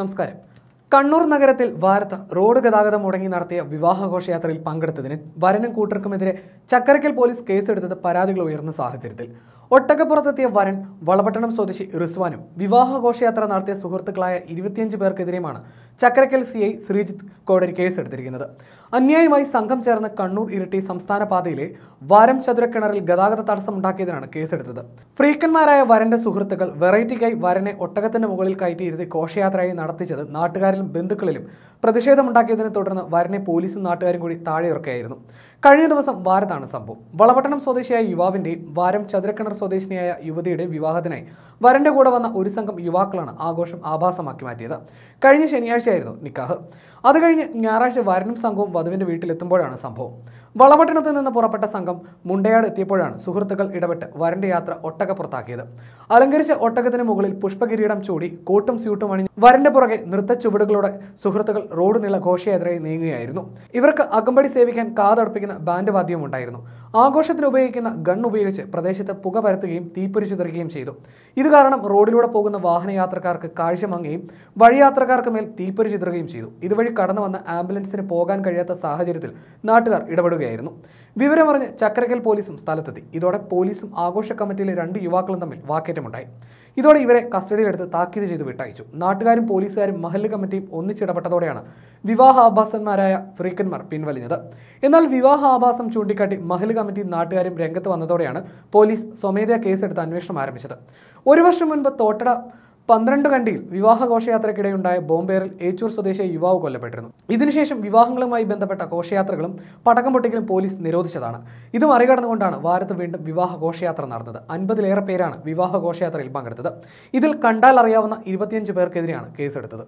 നമസ്കാരം കണ്ണൂർ നഗരത്തിൽ വാർത്ത റോഡ് ഗതാഗതം മുടങ്ങി നടത്തിയ വിവാഹഘോഷയാത്രയിൽ പങ്കെടുത്തതിന് വരനും കൂട്ടർക്കുമെതിരെ ചക്കരക്കൽ പോലീസ് കേസെടുത്തത് പരാതികൾ ഉയർന്ന സാഹചര്യത്തിൽ ഒട്ടകപ്പുറത്തെത്തിയ വരൻ വളപട്ടണം സ്വദേശി റിസ്വാനും വിവാഹഘോഷയാത്ര നടത്തിയ സുഹൃത്തുക്കളായ ഇരുപത്തിയഞ്ച് പേർക്കെതിരെയുമാണ് ചക്കരക്കൽ സി ഐ ശ്രീജിത്ത് കോടതി കേസെടുത്തിരിക്കുന്നത് അന്യായമായി സംഘം ചേർന്ന കണ്ണൂർ ഇരിട്ടി സംസ്ഥാന പാതയിലെ വാരം ചതുരക്കിണറിൽ ഗതാഗത തടസ്സം ഉണ്ടാക്കിയതിനാണ് കേസെടുത്തത് ഫ്രീക്കന്മാരായ വരന്റെ സുഹൃത്തുക്കൾ വെറൈറ്റിക്കായി വരനെ ഒട്ടകത്തിന്റെ മുകളിൽ കയറ്റിയിരുത്തി ഘോഷയാത്രയായി നടത്തിച്ചത് നാട്ടുകാരിലും ബന്ധുക്കളിലും പ്രതിഷേധമുണ്ടാക്കിയതിനെ തുടർന്ന് വരനെ പോലീസും നാട്ടുകാരും കൂടി താഴെയിറക്കുകയായിരുന്നു കഴിഞ്ഞ ദിവസം വാരത്താണ് സംഭവം വളപട്ടണം സ്വദേശിയായ യുവാവിന്റെയും വാരം ചതുരക്കിണർ സ്വദേശിനിയായ യുവതിയുടെ വിവാഹത്തിനായി വരന്റെ കൂടെ വന്ന ഒരു സംഘം യുവാക്കളാണ് ആഘോഷം ആഭാസമാക്കി മാറ്റിയത് കഴിഞ്ഞ ശനിയാഴ്ചയായിരുന്നു നിക്കാഹ് അത് കഴിഞ്ഞ് ഞായറാഴ്ച വരനും സംഘവും വധുവിന്റെ വീട്ടിലെത്തുമ്പോഴാണ് സംഭവം വളപട്ടണത്തിൽ നിന്ന് പുറപ്പെട്ട സംഘം മുണ്ടയാട് എത്തിയപ്പോഴാണ് സുഹൃത്തുക്കൾ ഇടപെട്ട് വരന്റെ യാത്ര പുറത്താക്കിയത് അലങ്കരിച്ച ഒട്ടകത്തിന് മുകളിൽ പുഷ്പകിരീടം ചൂടി കോട്ടും സ്യൂട്ടും അണിഞ്ഞ് വരന്റെ പുറകെ നൃത്ത ചുവടുകളോടെ സുഹൃത്തുക്കൾ റോഡ് നീള ഘോഷയാത്രയായി നീങ്ങുകയായിരുന്നു ഇവർക്ക് അകമ്പടി സേവിക്കാൻ കാതടുപ്പിക്കുന്ന ബാൻഡ് വാദ്യവും ഉണ്ടായിരുന്നു ആഘോഷത്തിന് ഉപയോഗിക്കുന്ന ഗൺ ഉപയോഗിച്ച് പ്രദേശത്ത് പുക പരത്തുകയും തീപ്പൊരിച്ചു തെറിക്കുകയും ചെയ്തു ഇത് കാരണം റോഡിലൂടെ പോകുന്ന വാഹനയാത്രക്കാർക്ക് കാഴ്ചമങ്ങുകയും വഴിയാത്രക്കാർക്ക് മേൽ തീപ്പൊരിച്ചു തെറുകയും ചെയ്തു ഇതുവഴി കടന്നു വന്ന ആംബുലൻസിന് പോകാൻ കഴിയാത്ത സാഹചര്യത്തിൽ നാട്ടുകാർ ഇടപെടുകയായിരുന്നു വിവരമറിഞ്ഞ് ചക്കരക്കൽ പോലീസും സ്ഥലത്തെത്തി ഇതോടെ പോലീസും ആഘോഷ കമ്മിറ്റിയിലെ രണ്ട് യുവാക്കളും തമ്മിൽ വാക്കേറ്റമുണ്ടായി ഇതോടെ ഇവരെ കസ്റ്റഡിയിലെടുത്ത് താക്കീത് ചെയ്ത് വിട്ടയച്ചു നാട്ടുകാരും പോലീസുകാരും മഹല്ല് കമ്മിറ്റിയും ഒന്നിച്ചിടപെട്ടതോടെയാണ് വിവാഹാഭാസന്മാരായ ഫ്രീക്കന്മാർ പിൻവലിഞ്ഞത് എന്നാൽ വിവാഹാഭാസം ചൂണ്ടിക്കാട്ടി മഹല് കമ്മിറ്റിയും നാട്ടുകാരും രംഗത്ത് വന്നതോടെയാണ് പോലീസ് സ്വമേധയാ കേസെടുത്ത് അന്വേഷണം ആരംഭിച്ചത് ഒരു വർഷം മുൻപ് തോട്ടട പന്ത്രണ്ട് കണ്ടിയിൽ വിവാഹ ഘോഷയാത്രയ്ക്കിടെയുണ്ടായ ബോംബേറിൽ ഏച്ചൂർ സ്വദേശി യുവാവ് കൊല്ലപ്പെട്ടിരുന്നു ഇതിനുശേഷം വിവാഹങ്ങളുമായി ബന്ധപ്പെട്ട ഘോഷയാത്രകളും പടക്കം പൊട്ടിക്കലും പോലീസ് നിരോധിച്ചതാണ് ഇത് മറികടന്നുകൊണ്ടാണ് വാരത്ത് വീണ്ടും വിവാഹ ഘോഷയാത്ര നടന്നത് അൻപതിലേറെ പേരാണ് വിവാഹ ഘോഷയാത്രയിൽ പങ്കെടുത്തത് ഇതിൽ കണ്ടാൽ അറിയാവുന്ന ഇരുപത്തിയഞ്ച് പേർക്കെതിരെയാണ് കേസെടുത്തത്